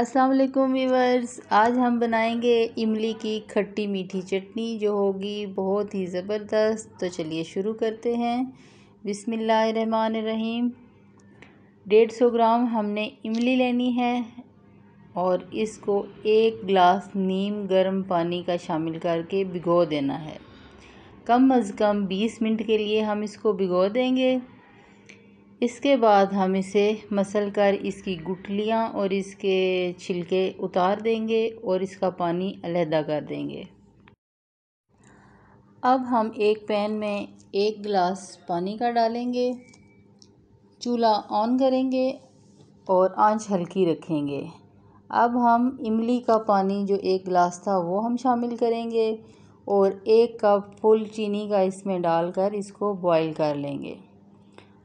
अस्सलाम वालेकुम वीवर्स आज हम बनाएंगे इमली की खट्टी मीठी चटनी जो होगी बहुत ही ज़बरदस्त तो चलिए शुरू करते हैं बिसमीम डेढ़ सौ ग्राम हमने इमली लेनी है और इसको एक गिलास नीम गर्म पानी का शामिल करके भिगो देना है कम अज़ कम बीस मिनट के लिए हम इसको भिगो देंगे इसके बाद हम इसे मसल कर इसकी गुटलियाँ और इसके छिलके उतार देंगे और इसका पानी अलहदा कर देंगे अब हम एक पैन में एक गिलास पानी का डालेंगे चूल्हा ऑन करेंगे और आंच हल्की रखेंगे अब हम इमली का पानी जो एक गिलास था वो हम शामिल करेंगे और एक कप फुल चीनी का इसमें डालकर इसको बॉईल कर लेंगे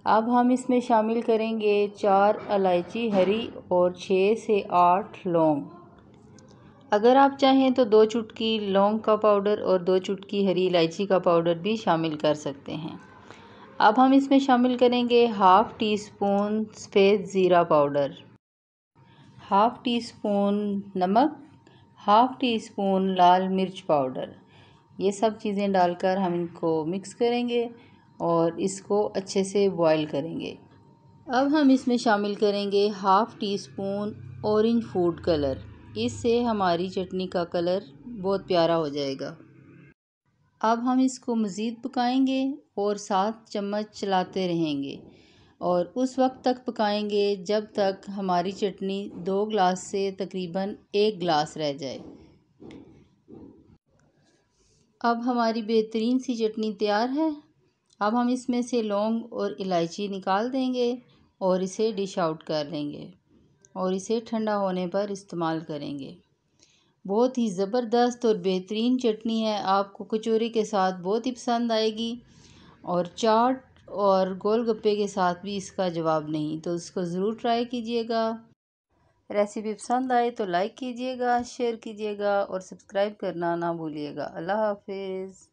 अब हम इसमें शामिल करेंगे चार इलायची हरी और छः से आठ लौंग अगर आप चाहें तो दो चुटकी लौंग का पाउडर और दो चुटकी हरी इलायची का पाउडर भी शामिल कर सकते हैं अब हम इसमें शामिल करेंगे हाफ़ टी स्पून सफ़ेद ज़ीरा पाउडर हाफ़ टी स्पून नमक हाफ़ टी स्पून लाल मिर्च पाउडर ये सब चीज़ें डालकर हम इनको मिक्स करेंगे और इसको अच्छे से बॉईल करेंगे अब हम इसमें शामिल करेंगे half teaspoon orange food colour इससे हमारी चटनी का कलर बहुत प्यारा हो जाएगा अब हम इसको मज़ीद पकाएंगे और सात चम्मच चलाते रहेंगे और उस वक्त तक पकाएंगे जब तक हमारी चटनी दो ग्लास से तकरीबन एक ग्लास रह जाए अब हमारी बेहतरीन सी चटनी तैयार है अब हम इसमें से लौंग और इलायची निकाल देंगे और इसे डिश आउट कर लेंगे और इसे ठंडा होने पर इस्तेमाल करेंगे बहुत ही ज़बरदस्त और बेहतरीन चटनी है आपको कचौरी के साथ बहुत ही पसंद आएगी और चाट और गोलगप्पे के साथ भी इसका जवाब नहीं तो इसको ज़रूर ट्राई कीजिएगा रेसिपी पसंद आए तो लाइक कीजिएगा शेयर कीजिएगा और सब्सक्राइब करना ना भूलिएगा अल्लाह हाफिज़